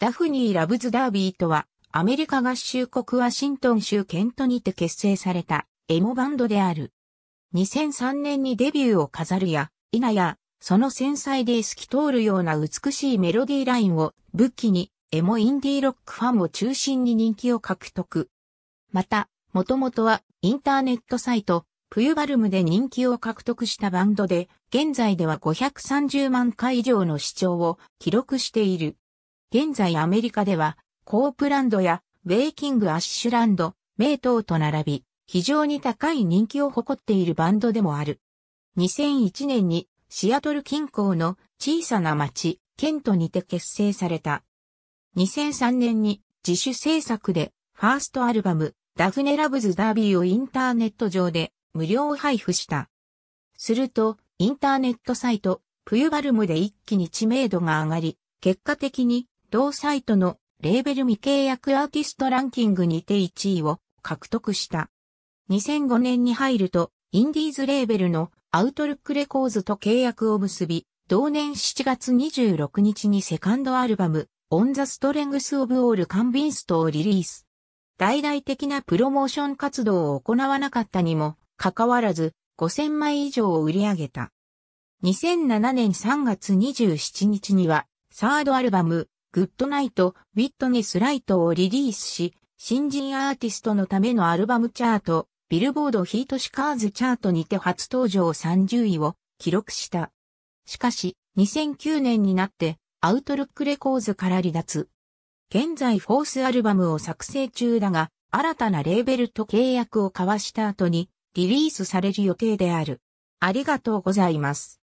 ダフニー・ラブズ・ダービーとは、アメリカ合衆国ワシントン州ケントにて結成されたエモバンドである。2003年にデビューを飾るや、否や、その繊細で透き通るような美しいメロディーラインを武器に、エモインディーロックファンを中心に人気を獲得。また、もともとはインターネットサイト、プユバルムで人気を獲得したバンドで、現在では530万回以上の視聴を記録している。現在アメリカでは、コープランドやベイキングアッシュランド、名刀と並び、非常に高い人気を誇っているバンドでもある。2001年にシアトル近郊の小さな町、ケントにて結成された。2003年に自主制作でファーストアルバム、ダフネラブズダービーをインターネット上で無料配布した。すると、インターネットサイト、プユバルムで一気に知名度が上がり、結果的に同サイトのレーベル未契約アーティストランキングにて1位を獲得した。2005年に入ると、インディーズレーベルのアウトルックレコーズと契約を結び、同年7月26日にセカンドアルバム、オン・ザ・ストレングス・オブ・オール・カンビンストをリリース。大々的なプロモーション活動を行わなかったにも、かかわらず、5000枚以上を売り上げた。2007年3月27日には、サードアルバム、グッドナイト、ウィットネスライトをリリースし、新人アーティストのためのアルバムチャート、ビルボードヒートシカーズチャートにて初登場30位を記録した。しかし、2009年になって、アウトルックレコーズから離脱。現在フォースアルバムを作成中だが、新たなレーベルと契約を交わした後にリリースされる予定である。ありがとうございます。